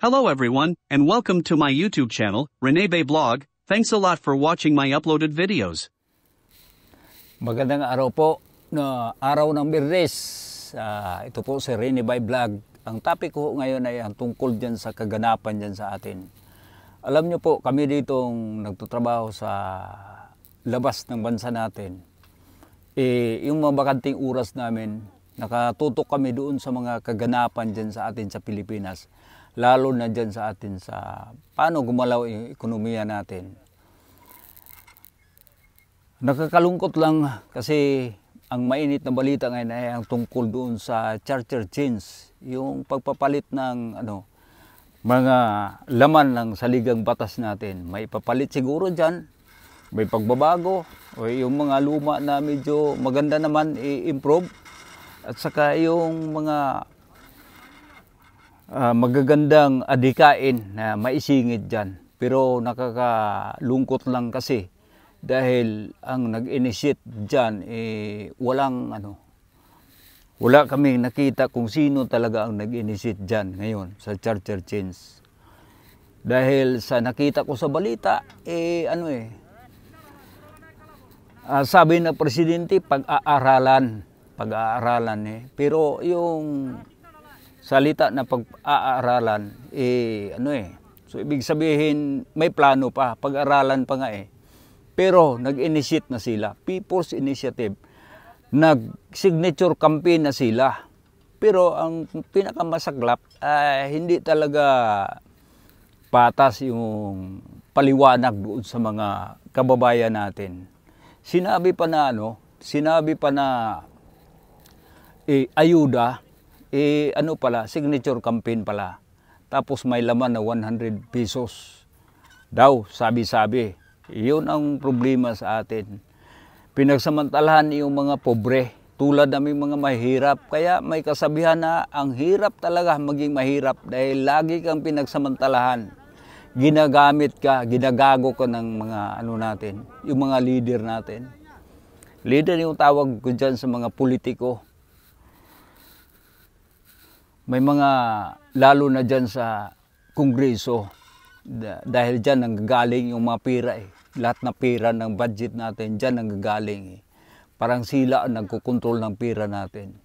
Hello everyone, and welcome to my YouTube channel, Rene Bay Blog. Thanks a lot for watching my uploaded videos. Magandang araw po, na araw ng Birres. Uh, ah, ito po si Rene Bay Blog. Ang topic ko ngayon ay ang tungkol dyan sa kaganapan dyan sa atin. Alam nyo po, kami ditong nagtutrabaho sa labas ng bansa natin. Eh, yung mga bakanting oras namin, nakatutok kami doon sa mga kaganapan dyan sa atin sa Pilipinas lalo na dyan sa atin sa paano gumalaw yung ekonomiya natin. Nakakalungkot lang kasi ang mainit na balita ngayon ay ang tungkol doon sa charter change, yung pagpapalit ng ano, mga laman ng saligang batas natin. May papalit siguro dyan, may pagbabago, o yung mga luma na medyo maganda naman i-improve, at saka yung mga uh, magagandang adikain na maisingit dyan. Pero nakakalungkot lang kasi dahil ang nag-initiate dyan, eh, walang ano, wala kami nakita kung sino talaga ang nag-initiate dyan ngayon sa charter change. Dahil sa nakita ko sa balita, eh ano eh, uh, sabi ng presidente, pag-aaralan, pag-aaralan eh. Pero yung salita na pag-aaralan, eh, ano eh, so ibig sabihin, may plano pa, pag-aralan pa nga eh. Pero, nag-initiate na sila, People's Initiative, nag-signature campaign na sila. Pero, ang pinakamasaglap, eh, ah, hindi talaga patas yung paliwanag doon sa mga kababayan natin. Sinabi pa na ano, sinabi pa na eh, ayuda eh, ano pala, signature campaign pala. Tapos may laman na 100 pesos daw, sabi-sabi. Iyon ang problema sa atin. Pinagsamantalahan yung mga pobre tulad namin mga mahirap. Kaya may kasabihan na ang hirap talaga maging mahirap dahil lagi kang pinagsamantalahan. Ginagamit ka, ginagago ka ng mga ano natin, yung mga leader natin. Leader yung tawag ko dyan sa mga politiko may mga lalo na dyan sa kongreso dahil dyan nanggagaling yung mga pira eh. Lahat na pira ng budget natin dyan nanggagaling eh. Parang sila ang nagkukontrol ng pira natin.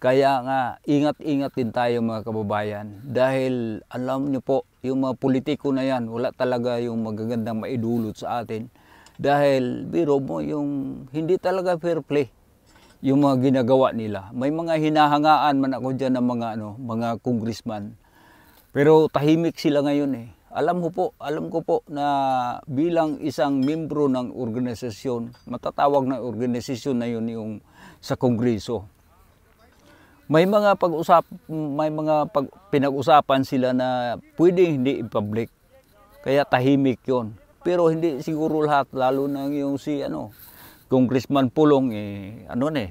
Kaya nga, ingat-ingat din tayo mga kababayan. Dahil alam nyo po, yung mga politiko na yan, wala talaga yung magagandang maidulot sa atin. Dahil biro mo yung hindi talaga fair play yung mga ginagawa nila. May mga hinahangaan man ako dyan ng mga, ano, mga congressman. Pero tahimik sila ngayon eh. Alam ko po, alam ko po na bilang isang membro ng organisasyon, matatawag na organisasyon na yun yung sa kongreso. May mga pag-usap, may mga pag, pinag-usapan sila na pwedeng hindi i-public. Kaya tahimik 'yon. Pero hindi siguro lahat lalo na yung si ano, Congressman Pulong eh, ano na eh,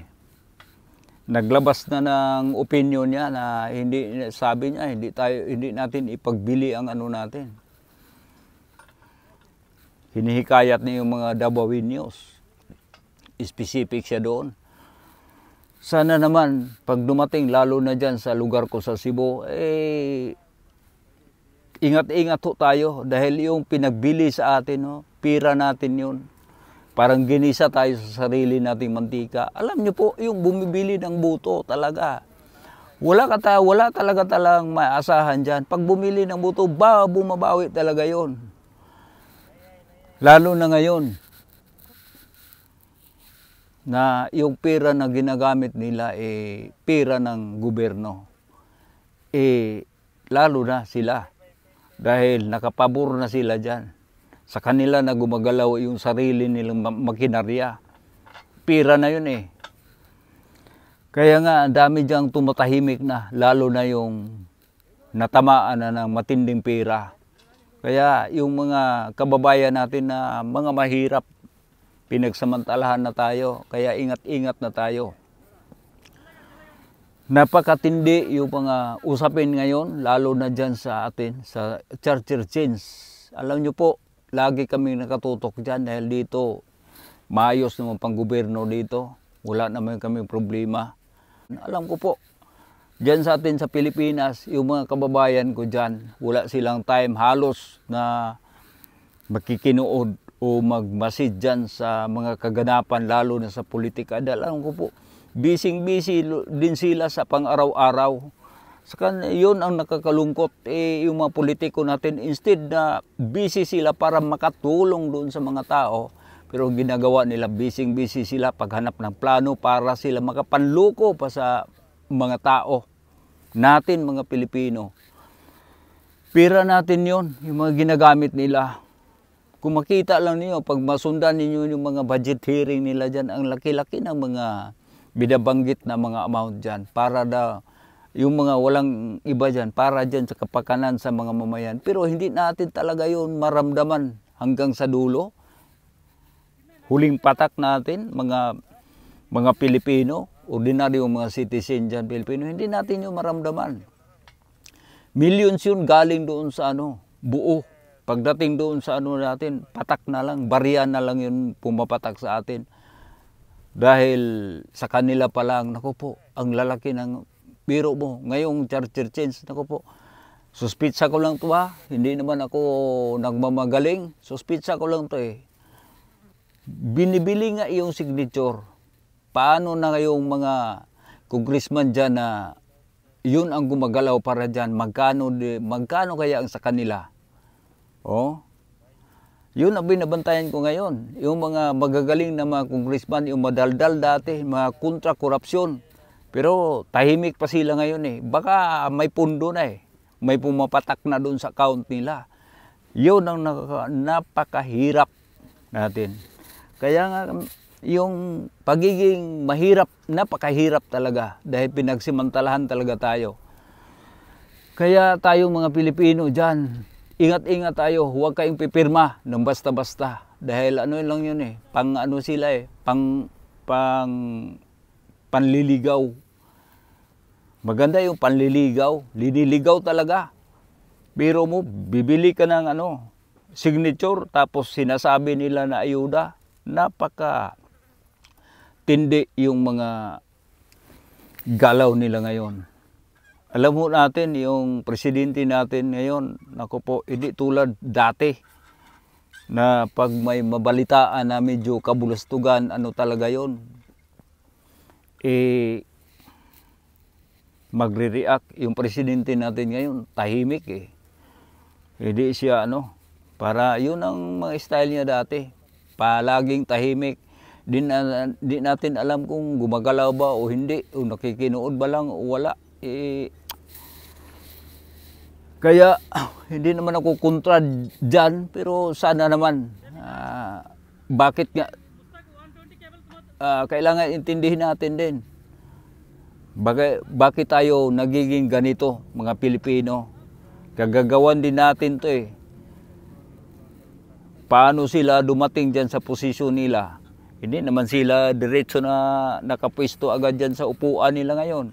naglabas na ng opinion niya na hindi sabi niya hindi tayo hindi natin ipagbili ang ano natin. Hinihikayat niya yung mga Davao News. Specific siya doon. Sana naman pag dumating lalo na diyan sa lugar ko sa Cebu eh ingat-ingat tayo dahil yung pinagbili sa atin, no, pira natin yun. Parang ginisa tayo sa sarili nating mantika. Alam nyo po, yung bumibili ng buto talaga. Wala, ka ta, wala talaga talang maasahan dyan. Pag bumili ng buto, ba, bumabawi talaga yon. Lalo na ngayon, na yung pera na ginagamit nila eh pera ng gobyerno. Eh lalo na sila dahil nakapabor na sila diyan sa kanila na gumagalaw yung sarili nilang makinarya. Pira na yun eh. Kaya nga, ang dami diyang tumatahimik na, lalo na yung natamaan na ng matinding pira. Kaya yung mga kababayan natin na mga mahirap, pinagsamantalahan na tayo, kaya ingat-ingat na tayo. Napakatindi yung mga usapin ngayon, lalo na dyan sa atin, sa Churchill Chains. Alam nyo po, lagi kami nakatutok dyan dahil dito mayos naman pang gobyerno dito. Wala naman kami problema. Alam ko po, dyan sa atin sa Pilipinas, yung mga kababayan ko dyan, wala silang time halos na makikinood o magmasid dyan sa mga kaganapan lalo na sa politika. Dahil alam ko po, busy-busy din sila sa pang-araw-araw Saka yun ang nakakalungkot eh, yung mga politiko natin instead na busy sila para makatulong doon sa mga tao pero ginagawa nila busy busy sila paghanap ng plano para sila makapanluko pa sa mga tao natin mga Pilipino. Pira natin yon yung mga ginagamit nila. Kung makita lang niyo pag masundan ninyo yung mga budget hearing nila diyan ang laki-laki ng mga binabanggit na mga amount diyan para daw yung mga walang iba dyan, para dyan sa kapakanan sa mga mamayan. Pero hindi natin talaga yon maramdaman hanggang sa dulo. Huling patak natin, mga mga Pilipino, ordinaryong mga citizen dyan Pilipino, hindi natin yung maramdaman. Millions yun galing doon sa ano, buo. Pagdating doon sa ano natin, patak na lang, barya na lang yun pumapatak sa atin. Dahil sa kanila pa lang, naku po, ang lalaki ng Biro mo, ngayong charter change, nako po, suspitsa ko lang to ha. Hindi naman ako nagmamagaling. Suspitsa ko lang to eh. Binibili nga iyong signature. Paano na ngayong mga congressman dyan na yun ang gumagalaw para dyan. Magkano, magkano kaya ang sa kanila? Oh, yun ang binabantayan ko ngayon. Yung mga magagaling na mga congressman, yung madaldal dati, mga kontra korupsyon. Pero tahimik pa sila ngayon eh. Baka may pundo na eh. May pumapatak na doon sa account nila. Yun ang napakahirap natin. Kaya nga yung pagiging mahirap, napakahirap talaga dahil pinagsimantalahan talaga tayo. Kaya tayo mga Pilipino dyan, ingat-ingat tayo, huwag kayong pipirma ng basta-basta. Dahil ano lang yun eh, pang ano sila eh, pang, pang panliligaw. Maganda yung panliligaw. Liniligaw talaga. Biro mo, bibili ka ng ano, signature, tapos sinasabi nila na ayuda. Napaka tindi yung mga galaw nila ngayon. Alam mo natin, yung presidente natin ngayon, nako po, hindi tulad dati na pag may mabalitaan na medyo kabulastugan, ano talaga yon eh, magre-react yung presidente natin ngayon tahimik eh hindi eh, siya ano para yun ang mga style niya dati palaging tahimik din uh, di natin alam kung gumagalaw ba o hindi o nakikinood ba lang o wala eh, kaya hindi naman ako kontra dyan pero sana naman uh, bakit nga uh, kailangan intindihin natin din. Bakit, bakit tayo nagiging ganito, mga Pilipino? Kagagawan din natin to eh. Paano sila dumating dyan sa posisyon nila? Hindi naman sila diretso na nakapwesto agad dyan sa upuan nila ngayon.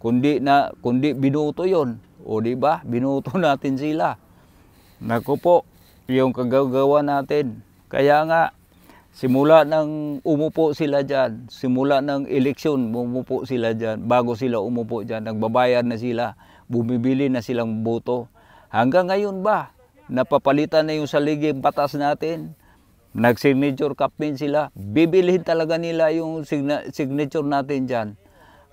Kundi, na, kundi binuto yon O di ba Binuto natin sila. Nako po, yung kagagawa natin. Kaya nga, Simula nang umupo sila dyan, simula ng eleksyon, umupo sila dyan, bago sila umupo dyan, nagbabayad na sila, bumibili na silang boto. Hanggang ngayon ba, napapalitan na yung saligib batas natin, nag-signature campaign sila, bibilihin talaga nila yung signature natin dyan.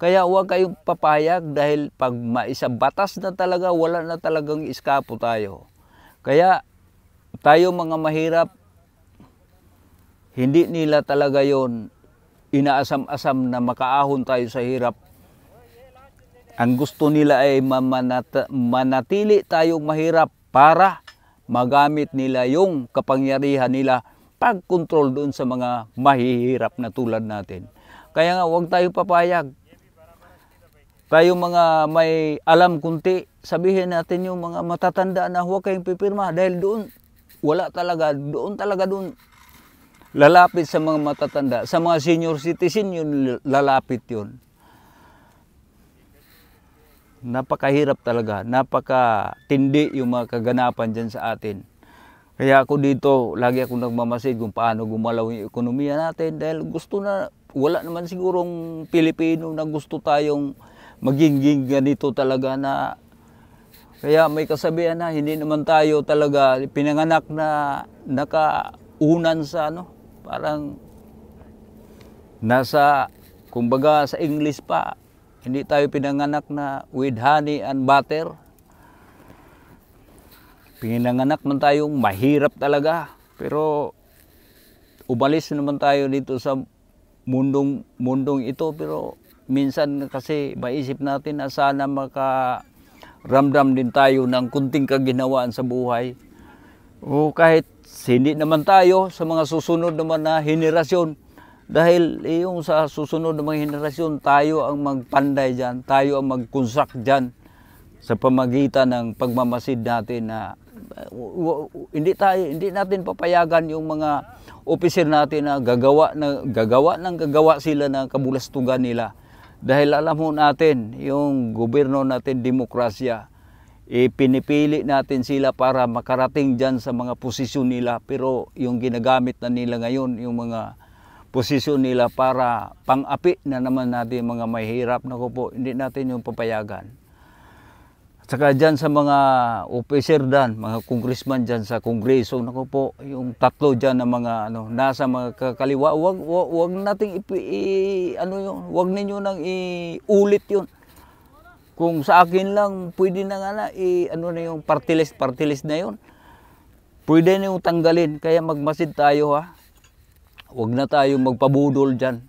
Kaya huwag kayong papayag dahil pag maisa batas na talaga, wala na talagang iskapo tayo. Kaya tayo mga mahirap, hindi nila talaga yon inaasam-asam na makaahon tayo sa hirap. Ang gusto nila ay mamanat- manatili tayong mahirap para magamit nila yung kapangyarihan nila pagkontrol doon sa mga mahihirap na tulad natin. Kaya nga huwag tayo papayag. Tayong mga may alam kunti, sabihin natin yung mga matatanda na huwag kayong pipirma dahil doon wala talaga, doon talaga doon lalapit sa mga matatanda. Sa mga senior citizen, yun lalapit yun. Napakahirap talaga. Napakatindi yung mga kaganapan dyan sa atin. Kaya ako dito, lagi ako nagmamasid kung paano gumalaw yung ekonomiya natin dahil gusto na, wala naman sigurong Pilipino na gusto tayong magiging ganito talaga na kaya may kasabihan na hindi naman tayo talaga pinanganak na nakaunan sa ano, parang nasa, kumbaga sa English pa, hindi tayo pinanganak na with honey and butter. Pinanganak man tayong mahirap talaga. Pero umalis naman tayo dito sa mundong mundong ito pero minsan kasi maisip natin na sana maka ramdam din tayo ng kunting kaginawaan sa buhay. O kahit hindi naman tayo sa mga susunod naman na henerasyon dahil eh, yung sa susunod na mga henerasyon tayo ang magpanday diyan tayo ang magkunsak diyan sa pamagitan ng pagmamasid natin na uh, hindi tayo hindi natin papayagan yung mga opisyal natin na gagawa na gagawa ng gagawa sila ng kabulastugan nila dahil alam mo natin yung gobyerno natin demokrasya eh, pinipili natin sila para makarating dyan sa mga posisyon nila pero yung ginagamit na nila ngayon yung mga posisyon nila para pang-api na naman natin mga mahirap na po hindi natin yung papayagan saka dyan sa mga officer dan mga congressman dyan sa kongreso na po yung tatlo dyan na mga ano, nasa mga kakaliwa wag, wag, wag natin ipi, i, ano yun, wag ninyo nang iulit yun kung sa akin lang, pwede na nga na, i, eh, ano na yung party list, party list na yun. Pwede na yung tanggalin, kaya magmasid tayo ha. Huwag na tayo magpabudol dyan.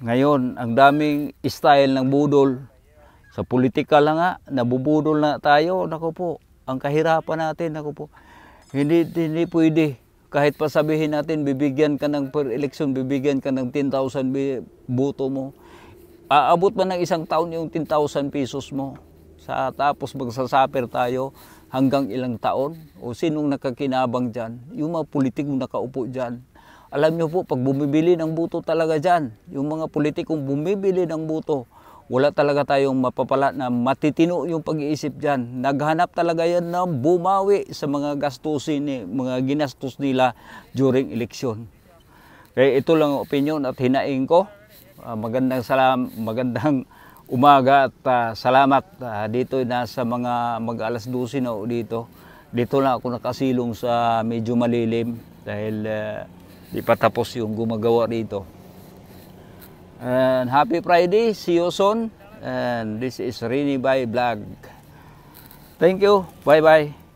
Ngayon, ang daming style ng budol. Sa politika lang nga, nabubudol na tayo. Nako po, ang kahirapan natin, nako po. Hindi, hindi pwede kahit pa sabihin natin bibigyan ka ng per election, bibigyan ka ng 10,000 boto mo, aabot ba ng isang taon yung 10,000 pesos mo? Sa tapos magsasapir tayo hanggang ilang taon? O sinong nakakinabang dyan? Yung mga politikong nakaupo dyan. Alam nyo po, pag bumibili ng buto talaga dyan, yung mga politikong bumibili ng buto, wala talaga tayong mapapala na matitino yung pag-iisip dyan. Naghanap talaga yan na bumawi sa mga gastusin, mga ginastos nila during eleksyon. Kaya ito lang opinion at hinaing ko. Uh, magandang salam, magandang umaga at uh, salamat uh, ah, dito na sa mga mag alas 12 na dito. Dito na ako nakasilong sa medyo malilim dahil uh, di pa tapos yung gumagawa dito. And happy Friday, see you soon. And this is Rini by Vlog. Thank you. Bye-bye.